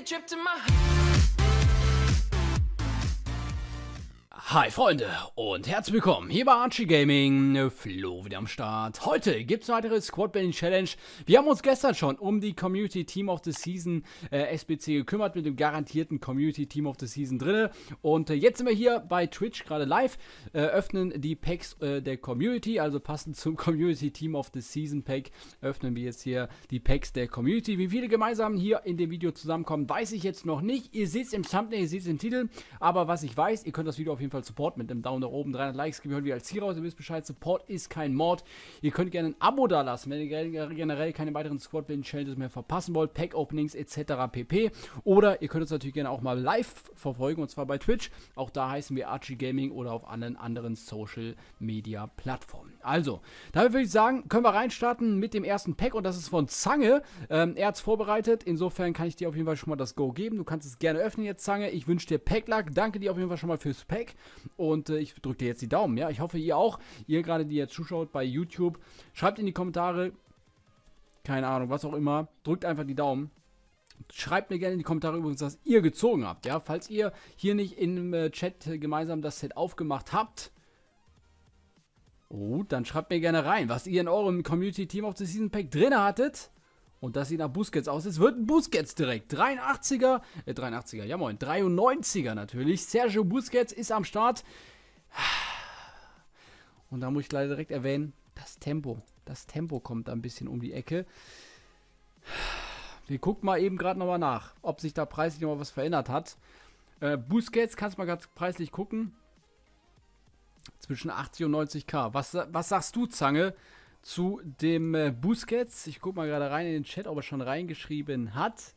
a trip to my Hi Freunde und herzlich willkommen hier bei Archie Gaming, Flo wieder am Start. Heute gibt es weitere Squad Building Challenge. Wir haben uns gestern schon um die Community Team of the Season äh, SBC gekümmert mit dem garantierten Community Team of the Season drinne. Und äh, jetzt sind wir hier bei Twitch gerade live, äh, öffnen die Packs äh, der Community, also passend zum Community Team of the Season Pack öffnen wir jetzt hier die Packs der Community. Wie viele gemeinsam hier in dem Video zusammenkommen, weiß ich jetzt noch nicht. Ihr seht es im Thumbnail, ihr seht es im Titel, aber was ich weiß, ihr könnt das Video auf jeden Fall Fall Support mit einem Daumen nach oben, 300 Likes, gehören wir als Ziel raus. Ihr wisst Bescheid, Support ist kein Mord. Ihr könnt gerne ein Abo da lassen, wenn ihr generell keine weiteren squad win challenges mehr verpassen wollt, Pack-Openings etc. pp. Oder ihr könnt uns natürlich gerne auch mal live verfolgen, und zwar bei Twitch. Auch da heißen wir Archie Gaming oder auf anderen anderen Social-Media-Plattformen. Also, damit würde ich sagen, können wir reinstarten mit dem ersten Pack und das ist von Zange. Ähm, er hat es vorbereitet, insofern kann ich dir auf jeden Fall schon mal das Go geben. Du kannst es gerne öffnen jetzt, Zange. Ich wünsche dir Packlack, danke dir auf jeden Fall schon mal fürs Pack und äh, ich drücke dir jetzt die Daumen. Ja, Ich hoffe, ihr auch, ihr gerade, die jetzt zuschaut bei YouTube, schreibt in die Kommentare, keine Ahnung, was auch immer, drückt einfach die Daumen. Schreibt mir gerne in die Kommentare übrigens, was ihr gezogen habt. Ja, falls ihr hier nicht im äh, Chat gemeinsam das Set aufgemacht habt, Gut, dann schreibt mir gerne rein, was ihr in eurem Community Team of the Season Pack drin hattet. Und das sieht nach Busquets aus. Es wird ein Busquets direkt. 83er, äh 83er, ja moin, 93er natürlich. Sergio Busquets ist am Start. Und da muss ich leider direkt erwähnen, das Tempo. Das Tempo kommt da ein bisschen um die Ecke. Wir gucken mal eben gerade nochmal nach, ob sich da preislich nochmal was verändert hat. Äh, Busquets, kannst du mal ganz preislich gucken zwischen 80 und 90k. Was, was sagst du, Zange, zu dem äh, Busquets? Ich gucke mal gerade rein in den Chat, ob er schon reingeschrieben hat.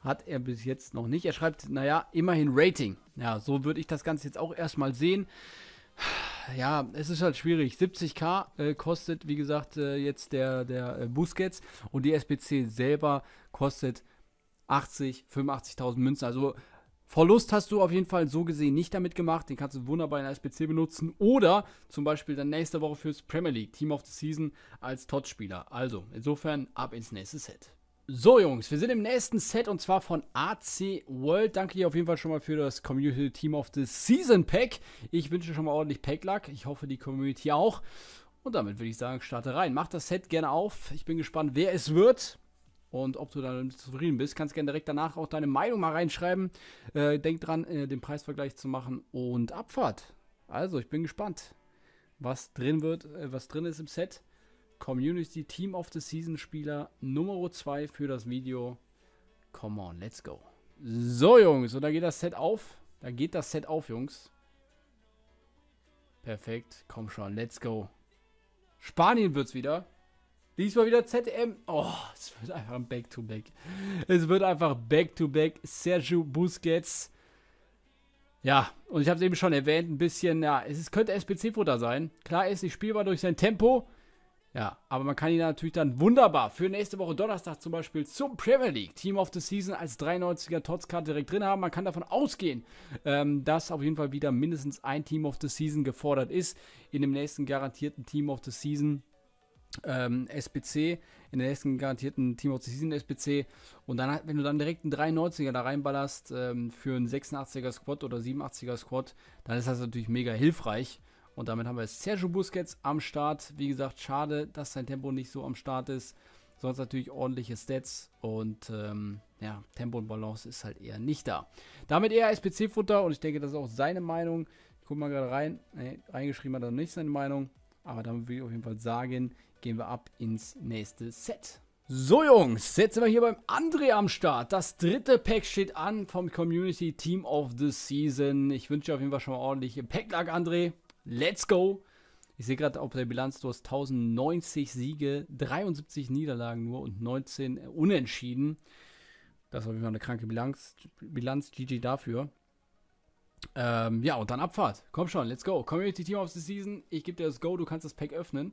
Hat er bis jetzt noch nicht. Er schreibt, naja, immerhin Rating. Ja, so würde ich das Ganze jetzt auch erstmal sehen. Ja, es ist halt schwierig. 70k äh, kostet, wie gesagt, äh, jetzt der, der äh, Busquets und die SBC selber kostet 80, 85.000 Münzen. Also Verlust hast du auf jeden Fall so gesehen nicht damit gemacht. Den kannst du wunderbar in der SPC benutzen. Oder zum Beispiel dann nächste Woche fürs Premier League Team of the Season als Tot-Spieler. Also insofern ab ins nächste Set. So Jungs, wir sind im nächsten Set und zwar von AC World. Danke dir auf jeden Fall schon mal für das Community Team of the Season Pack. Ich wünsche schon mal ordentlich Pack-Luck. Ich hoffe die Community auch. Und damit würde ich sagen, starte rein. Mach das Set gerne auf. Ich bin gespannt, wer es wird. Und ob du damit zufrieden bist, kannst gerne direkt danach auch deine Meinung mal reinschreiben. Äh, denk dran, äh, den Preisvergleich zu machen und Abfahrt. Also, ich bin gespannt, was drin wird, äh, was drin ist im Set. Community Team of the Season Spieler Nummer 2 für das Video. Come on, let's go. So, Jungs, und da geht das Set auf. Da geht das Set auf, Jungs. Perfekt, komm schon, let's go. Spanien wird's wieder. Diesmal wieder ZM. Oh, es wird einfach ein Back-to-Back. Es wird einfach Back-to-Back. Sergio Busquets. Ja, und ich habe es eben schon erwähnt, ein bisschen, ja, es ist, könnte SPC-Futter sein. Klar, er ist nicht spielbar durch sein Tempo. Ja, aber man kann ihn natürlich dann wunderbar für nächste Woche Donnerstag zum Beispiel zum Premier League Team of the Season als 93er Totscard direkt drin haben. Man kann davon ausgehen, ähm, dass auf jeden Fall wieder mindestens ein Team of the Season gefordert ist. In dem nächsten garantierten Team of the Season ähm, SPC, in der nächsten garantierten Team of the Season SPC. Und dann, wenn du dann direkt einen 93er da reinballerst ähm, für einen 86er Squad oder 87er Squad, dann ist das natürlich mega hilfreich. Und damit haben wir Sergio Busquets am Start. Wie gesagt, schade, dass sein Tempo nicht so am Start ist. Sonst natürlich ordentliche Stats und ähm, ja, Tempo und Balance ist halt eher nicht da. Damit eher SPC-Futter und ich denke, das ist auch seine Meinung. Ich guck mal gerade rein. Nee, reingeschrieben hat er nicht seine Meinung. Aber damit würde ich auf jeden Fall sagen, gehen wir ab ins nächste Set. So Jungs, jetzt sind wir hier beim André am Start. Das dritte Pack steht an vom Community Team of the Season. Ich wünsche dir auf jeden Fall schon mal ordentlich Packlack, André. Let's go! Ich sehe gerade auf der Bilanz, du hast 1090 Siege, 73 Niederlagen nur und 19 Unentschieden. Das ist auf jeden Fall eine kranke Bilanz. Bilanz GG dafür. Ähm, ja, und dann Abfahrt. Komm schon, let's go. Community Team of the Season. Ich gebe dir das Go, du kannst das Pack öffnen.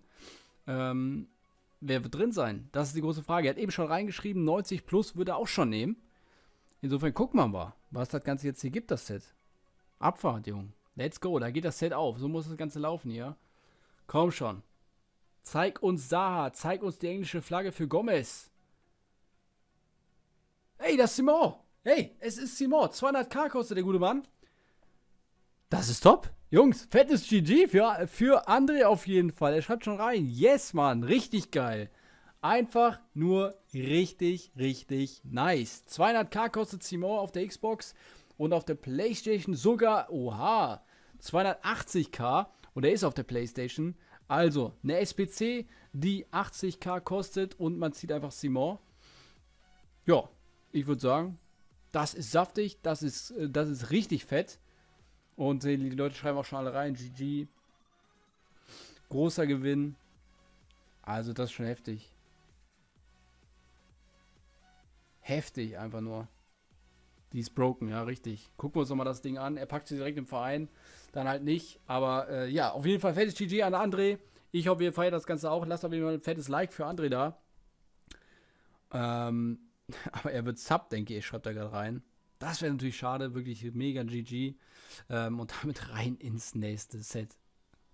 Ähm, wer wird drin sein? Das ist die große Frage. Er hat eben schon reingeschrieben, 90 plus würde er auch schon nehmen. Insofern gucken wir mal, was das Ganze jetzt hier gibt, das Set. Abfahrt, Junge. Let's go, da geht das Set auf. So muss das Ganze laufen hier. Komm schon. Zeig uns Saha, zeig uns die englische Flagge für Gomez. Hey, das ist Simon. Hey, es ist Simon. 200k kostet der gute Mann. Das ist top. Jungs, fettes GG für, für André auf jeden Fall. Er schreibt schon rein. Yes, Mann, richtig geil. Einfach nur richtig, richtig nice. 200k kostet Simon auf der Xbox und auf der Playstation sogar, oha, 280k und er ist auf der Playstation. Also, eine SPC, die 80k kostet und man zieht einfach Simon. Ja, ich würde sagen, das ist saftig, das ist, äh, das ist richtig fett. Und die Leute schreiben auch schon alle rein, GG. Großer Gewinn. Also das ist schon heftig. Heftig einfach nur. Die ist broken, ja, richtig. Gucken wir uns nochmal das Ding an. Er packt sie direkt im Verein. Dann halt nicht. Aber äh, ja, auf jeden Fall fettes GG an André. Ich hoffe, ihr feiert das Ganze auch. Lasst auf jeden Fall ein fettes Like für André da. Ähm, aber er wird sub, denke ich, schreibt er gerade rein. Das wäre natürlich schade, wirklich mega GG. Ähm, und damit rein ins nächste Set.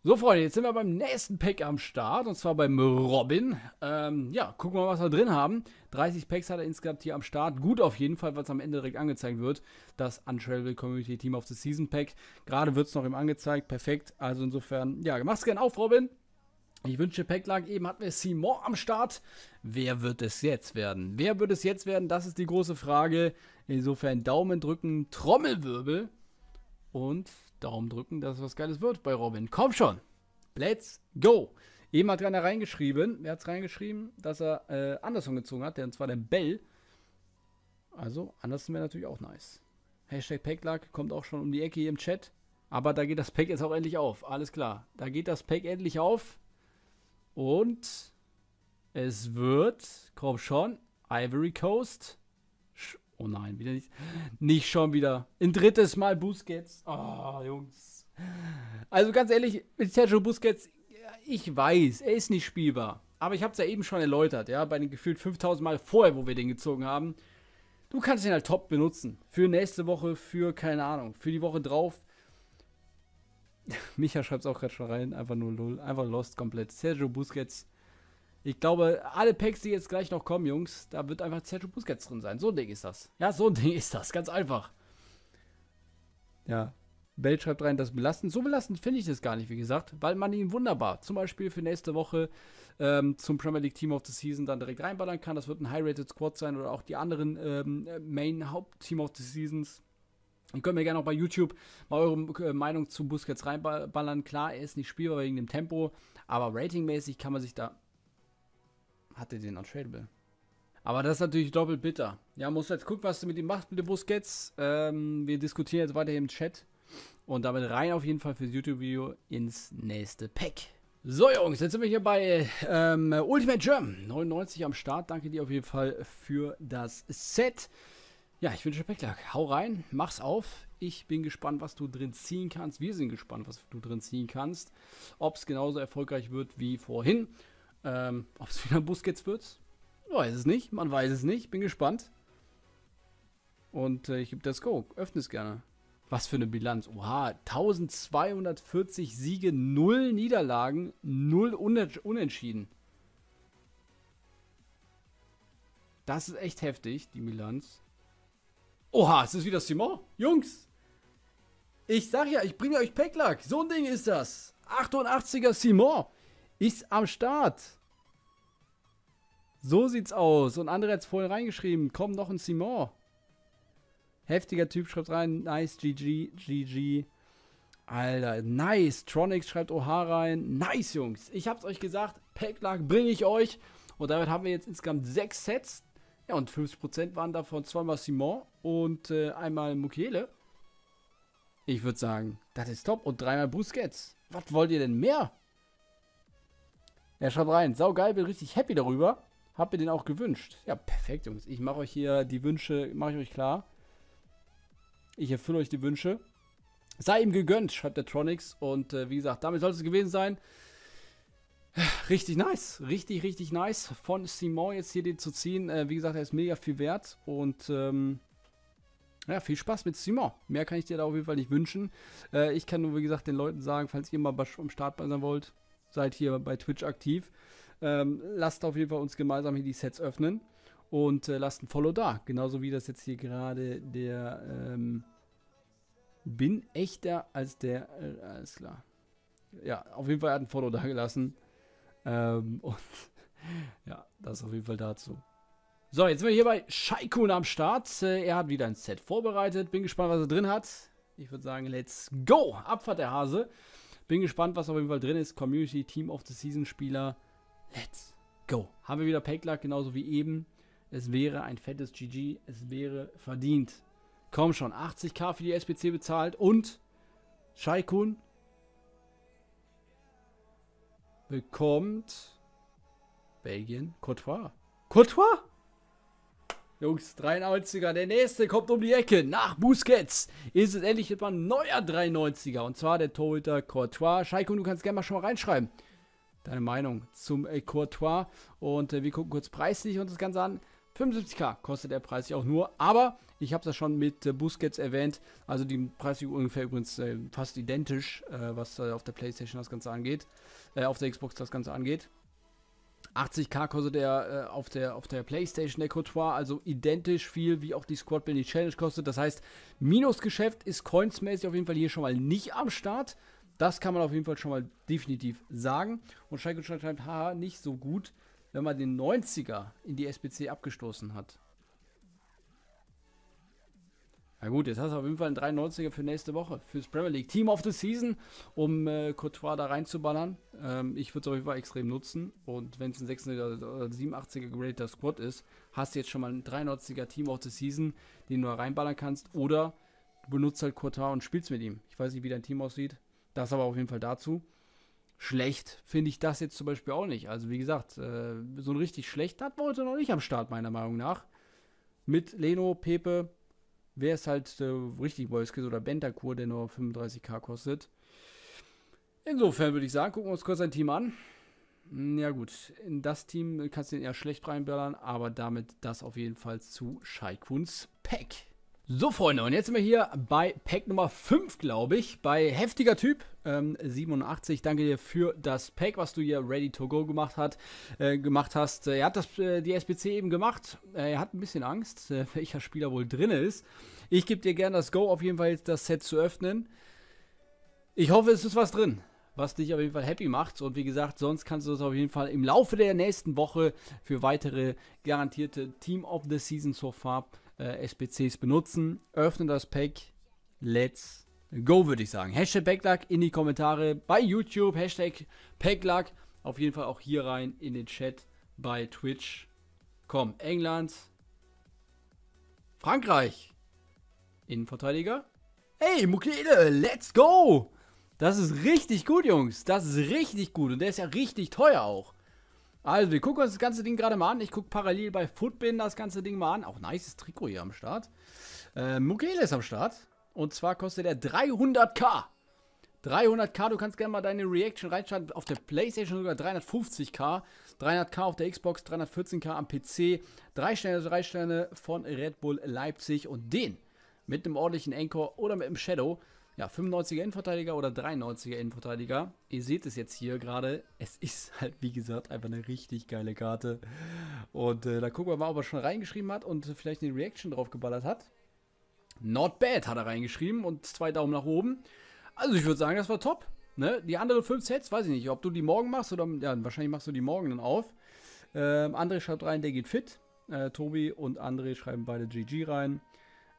So, Freunde, jetzt sind wir beim nächsten Pack am Start und zwar beim Robin. Ähm, ja, gucken wir mal, was wir drin haben. 30 Packs hat er insgesamt hier am Start. Gut auf jeden Fall, weil es am Ende direkt angezeigt wird. Das Untradable Community Team of the Season Pack. Gerade wird es noch eben angezeigt. Perfekt. Also insofern, ja, mach's gern auf, Robin. Ich wünsche Packlag, eben hatten wir Simon am Start. Wer wird es jetzt werden? Wer wird es jetzt werden? Das ist die große Frage. Insofern Daumen drücken, Trommelwirbel und Daumen drücken, dass was Geiles wird bei Robin. Komm schon, let's go. Eben hat einer reingeschrieben, wer hat es reingeschrieben, dass er äh, Anderson gezogen hat, und zwar der Bell. Also, Anderson wäre natürlich auch nice. Hashtag Packlag kommt auch schon um die Ecke hier im Chat. Aber da geht das Pack jetzt auch endlich auf. Alles klar. Da geht das Pack endlich auf. Und es wird, komm schon, Ivory Coast. Sch oh nein, wieder nicht. Nicht schon wieder. Ein drittes Mal Busquets. oh, Jungs. Also ganz ehrlich, mit Sergio Busquets, ich weiß, er ist nicht spielbar. Aber ich habe es ja eben schon erläutert, ja, bei den gefühlt 5000 Mal vorher, wo wir den gezogen haben. Du kannst ihn halt top benutzen. Für nächste Woche, für keine Ahnung, für die Woche drauf, Micha schreibt es auch gerade schon rein, einfach nur lol, einfach lost komplett. Sergio Busquets. Ich glaube, alle Packs, die jetzt gleich noch kommen, Jungs, da wird einfach Sergio Busquets drin sein. So ein Ding ist das. Ja, so ein Ding ist das, ganz einfach. Ja, Bell schreibt rein, das belastend. So belastend finde ich das gar nicht, wie gesagt, weil man ihn wunderbar zum Beispiel für nächste Woche ähm, zum Premier League Team of the Season dann direkt reinballern kann. Das wird ein High-Rated Squad sein oder auch die anderen ähm, Main Haupt-Team of the Seasons. Ihr könnt mir gerne auch bei YouTube mal eure äh, Meinung zu Busquets reinballern. Klar, er ist nicht spielbar wegen dem Tempo, aber ratingmäßig kann man sich da. Hatte den untradeable. Aber das ist natürlich doppelt bitter. Ja, muss jetzt gucken, was du mit ihm machst, mit dem Busquets. Ähm, wir diskutieren jetzt weiter im Chat. Und damit rein auf jeden Fall fürs YouTube-Video ins nächste Pack. So Jungs, jetzt sind wir hier bei ähm, Ultimate Germ 99 am Start. Danke dir auf jeden Fall für das Set. Ja, ich wünsche Pecklack. Hau rein, mach's auf. Ich bin gespannt, was du drin ziehen kannst. Wir sind gespannt, was du drin ziehen kannst. Ob es genauso erfolgreich wird wie vorhin. Ähm, Ob es wieder Busquets wird. Weiß es nicht. Man weiß es nicht. Bin gespannt. Und äh, ich gebe das Go. Öffne es gerne. Was für eine Bilanz. Oha, 1240 Siege, 0 Niederlagen, 0 Unentschieden. Das ist echt heftig, die Bilanz. Oha, es ist wieder Simon. Jungs, ich sag ja, ich bringe euch Packlack. So ein Ding ist das. 88er Simon ist am Start. So sieht's aus. Und andere hat's vorhin reingeschrieben. Komm, noch ein Simon. Heftiger Typ schreibt rein. Nice, GG, GG. Alter, nice. Tronics schreibt Oha rein. Nice, Jungs. Ich hab's euch gesagt. Packlack bringe ich euch. Und damit haben wir jetzt insgesamt sechs Sets. Ja, und 50% waren davon zweimal Simon und äh, einmal Mukiele. Ich würde sagen, das ist top. Und dreimal Busquets. Was wollt ihr denn mehr? Ja, schreibt rein. Sau geil, bin richtig happy darüber. Habt ihr den auch gewünscht. Ja, perfekt, Jungs. Ich mache euch hier die Wünsche, mache ich euch klar. Ich erfülle euch die Wünsche. Sei ihm gegönnt, schreibt der Tronix. Und äh, wie gesagt, damit soll es gewesen sein. Richtig nice, richtig, richtig nice von Simon jetzt hier den zu ziehen. Äh, wie gesagt, er ist mega viel wert und ähm, ja, viel Spaß mit Simon. Mehr kann ich dir da auf jeden Fall nicht wünschen. Äh, ich kann nur, wie gesagt, den Leuten sagen, falls ihr mal am Start sein wollt, seid hier bei Twitch aktiv. Ähm, lasst auf jeden Fall uns gemeinsam hier die Sets öffnen und äh, lasst ein Follow da. Genauso wie das jetzt hier gerade der ähm, bin echter als der, äh, alles klar. Ja, auf jeden Fall hat ein Follow da gelassen. Ähm, und ja, das auf jeden Fall dazu. So, jetzt sind wir hier bei Shaikun am Start. Äh, er hat wieder ein Set vorbereitet. Bin gespannt, was er drin hat. Ich würde sagen, let's go! Abfahrt der Hase. Bin gespannt, was auf jeden Fall drin ist. Community, Team of the Season Spieler. Let's go! Haben wir wieder Packlack, genauso wie eben. Es wäre ein fettes GG. Es wäre verdient. Komm schon, 80k für die SPC bezahlt und Shaikun bekommt Belgien Courtois. Courtois? Jungs, 93er, der nächste kommt um die Ecke. Nach Busquets ist es endlich etwa ein neuer 93er. Und zwar der Torhüter Courtois. Scheiko, du kannst gerne mal schon mal reinschreiben. Deine Meinung zum äh, Courtois. Und äh, wir gucken kurz preislich uns das Ganze an. 75k kostet der Preis ja auch nur, aber ich habe das schon mit äh, Busquets erwähnt, also die Preise ungefähr übrigens äh, fast identisch, äh, was äh, auf der Playstation das Ganze angeht, äh, auf der Xbox das Ganze angeht. 80k kostet er äh, auf, der, auf der Playstation Ecotoir, also identisch viel wie auch die Squad Building Challenge kostet. Das heißt, Minusgeschäft ist coinsmäßig auf jeden Fall hier schon mal nicht am Start. Das kann man auf jeden Fall schon mal definitiv sagen. Und Schalke schreibt, haha, nicht so gut wenn man den 90er in die SPC abgestoßen hat. Na gut, jetzt hast du auf jeden Fall einen 93er für nächste Woche, fürs Premier League Team of the Season, um äh, Courtois da reinzuballern. Ähm, ich würde es auf jeden Fall extrem nutzen. Und wenn es ein 86er oder 87er gerateter Squad ist, hast du jetzt schon mal einen 93er Team of the Season, den du da reinballern kannst. Oder du benutzt halt Courtois und spielst mit ihm. Ich weiß nicht, wie dein Team aussieht. Das aber auf jeden Fall dazu schlecht finde ich das jetzt zum Beispiel auch nicht. Also wie gesagt, äh, so ein richtig schlecht hat heute noch nicht am Start, meiner Meinung nach. Mit Leno, Pepe, wäre es halt äh, richtig Boyskis oder Bentakur, der nur 35k kostet. Insofern würde ich sagen, gucken wir uns kurz ein Team an. Hm, ja gut, in das Team kannst du ihn eher schlecht reinballern, aber damit das auf jeden Fall zu Shaikuns Pack. So, Freunde, und jetzt sind wir hier bei Pack Nummer 5, glaube ich, bei heftiger Typ. Ähm, 87, danke dir für das Pack, was du hier ready to go gemacht, hat, äh, gemacht hast. Äh, er hat das, äh, die SPC eben gemacht. Äh, er hat ein bisschen Angst, äh, welcher Spieler wohl drin ist. Ich gebe dir gerne das Go, auf jeden Fall jetzt das Set zu öffnen. Ich hoffe, es ist was drin was dich auf jeden Fall happy macht. Und wie gesagt, sonst kannst du das auf jeden Fall im Laufe der nächsten Woche für weitere garantierte Team of the Season so far äh, SBCs benutzen. Öffne das Pack. Let's go, würde ich sagen. Hashtag Backluck in die Kommentare bei YouTube. Hashtag Backluck. Auf jeden Fall auch hier rein in den Chat bei Twitch. Komm, England. Frankreich. Innenverteidiger. Hey, Mukele, let's go. Das ist richtig gut, Jungs. Das ist richtig gut. Und der ist ja richtig teuer auch. Also, wir gucken uns das ganze Ding gerade mal an. Ich gucke parallel bei Footbin das ganze Ding mal an. Auch nice Trikot hier am Start. Äh, Mugele ist am Start. Und zwar kostet er 300k. 300k, du kannst gerne mal deine Reaction reinschalten. Auf der Playstation sogar 350k. 300k auf der Xbox, 314k am PC. Drei Sterne, drei Sterne von Red Bull Leipzig. Und den mit einem ordentlichen Anchor oder mit einem Shadow ja, 95er Innenverteidiger oder 93er Innenverteidiger. Ihr seht es jetzt hier gerade. Es ist halt, wie gesagt, einfach eine richtig geile Karte. Und äh, da gucken wir mal, ob er schon reingeschrieben hat und vielleicht eine Reaction drauf geballert hat. Not bad hat er reingeschrieben und zwei Daumen nach oben. Also ich würde sagen, das war top. Ne? Die anderen fünf Sets, weiß ich nicht, ob du die morgen machst oder ja, wahrscheinlich machst du die morgen dann auf. Ähm, André schreibt rein, der geht fit. Äh, Tobi und André schreiben beide GG rein.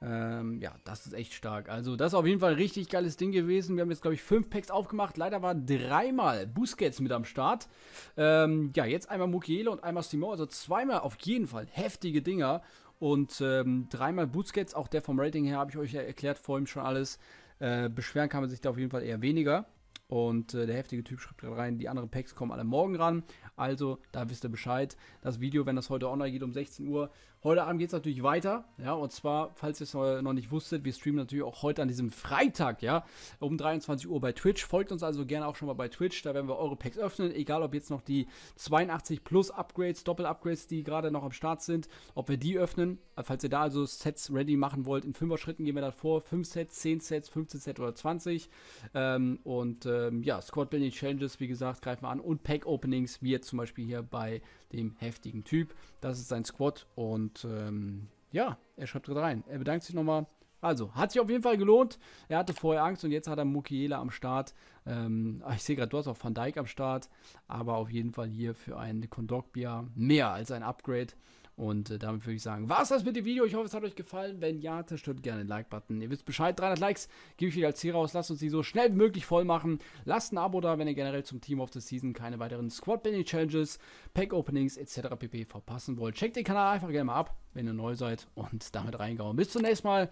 Ähm, ja, das ist echt stark. Also, das ist auf jeden Fall ein richtig geiles Ding gewesen. Wir haben jetzt, glaube ich, fünf Packs aufgemacht. Leider waren dreimal Busquets mit am Start. Ähm, ja, jetzt einmal Mukiele und einmal Simon. Also zweimal auf jeden Fall heftige Dinger. Und ähm, dreimal Busquets, auch der vom Rating her, habe ich euch ja erklärt, vorhin schon alles. Äh, beschweren kann man sich da auf jeden Fall eher weniger. Und äh, der heftige Typ schreibt gerade rein, die anderen Packs kommen alle morgen ran. Also, da wisst ihr Bescheid. Das Video, wenn das heute online geht, um 16 Uhr. Heute Abend geht es natürlich weiter. Ja, und zwar, falls ihr es noch nicht wusstet, wir streamen natürlich auch heute an diesem Freitag, ja, um 23 Uhr bei Twitch. Folgt uns also gerne auch schon mal bei Twitch. Da werden wir eure Packs öffnen. Egal, ob jetzt noch die 82 Plus Upgrades, Doppel-Upgrades, die gerade noch am Start sind, ob wir die öffnen. Äh, falls ihr da also Sets ready machen wollt, in 5er Schritten gehen wir da vor. 5 Sets, 10 Sets, 15 Sets oder 20. Ähm, und äh, ähm, ja, Squad Building Challenges, wie gesagt, greifen wir an. Und Pack Openings, wie jetzt zum Beispiel hier bei dem heftigen Typ. Das ist sein Squad und ähm, ja, er schreibt gerade rein. Er bedankt sich nochmal. Also, hat sich auf jeden Fall gelohnt. Er hatte vorher Angst und jetzt hat er Mukiela am Start. Ähm, ich sehe gerade, du hast auch Van Dijk am Start. Aber auf jeden Fall hier für einen Kondogbia mehr als ein Upgrade. Und äh, damit würde ich sagen, war es das mit dem Video. Ich hoffe, es hat euch gefallen. Wenn ja, zerstört gerne den Like-Button. Ihr wisst Bescheid, 300 Likes gebe ich wieder als Ziel raus. Lasst uns die so schnell wie möglich voll machen. Lasst ein Abo da, wenn ihr generell zum Team of the Season keine weiteren Squad-Bending-Challenges, Pack-Openings etc. pp. verpassen wollt. Checkt den Kanal einfach gerne mal ab, wenn ihr neu seid. Und damit reingehauen. Bis zum nächsten Mal.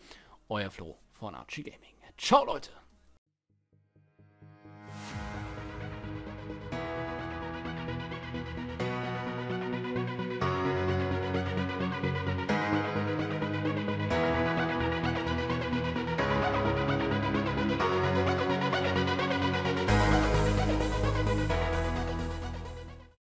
Euer Flo von Archie Gaming. Ciao, Leute.